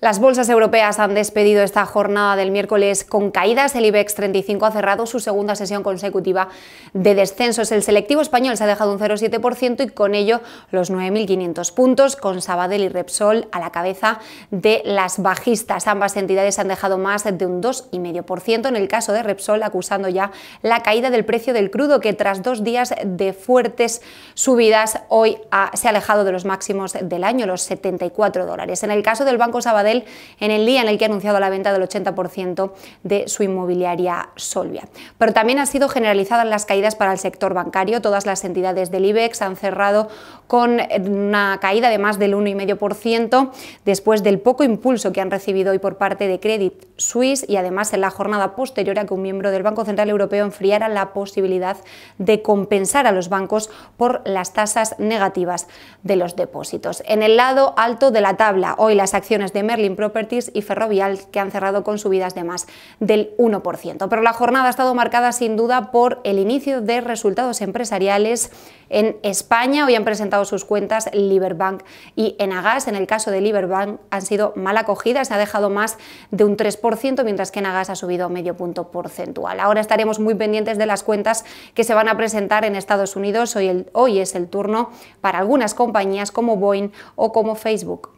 Las bolsas europeas han despedido esta jornada del miércoles con caídas. El IBEX 35 ha cerrado su segunda sesión consecutiva de descensos. El selectivo español se ha dejado un 0,7% y con ello los 9.500 puntos, con Sabadell y Repsol a la cabeza de las bajistas. Ambas entidades han dejado más de un 2,5%. En el caso de Repsol, acusando ya la caída del precio del crudo, que tras dos días de fuertes subidas, hoy se ha alejado de los máximos del año, los 74 dólares. En el caso del Banco Sabadell, en el día en el que ha anunciado la venta del 80% de su inmobiliaria Solvia. Pero también han sido generalizadas las caídas para el sector bancario. Todas las entidades del IBEX han cerrado con eh, una caída de más del 1,5% después del poco impulso que han recibido hoy por parte de Credit Suisse y además en la jornada posterior a que un miembro del Banco Central Europeo enfriara la posibilidad de compensar a los bancos por las tasas negativas de los depósitos. En el lado alto de la tabla, hoy las acciones de Merlin Properties y Ferrovial, que han cerrado con subidas de más del 1%. Pero la jornada ha estado marcada sin duda por el inicio de resultados empresariales en España. Hoy han presentado sus cuentas Liberbank y Enagas. En el caso de Liberbank han sido mal acogidas, se ha dejado más de un 3%, mientras que Enagas ha subido medio punto porcentual. Ahora estaremos muy pendientes de las cuentas que se van a presentar en Estados Unidos. hoy es el turno para algunas compañías como Boeing o como Facebook.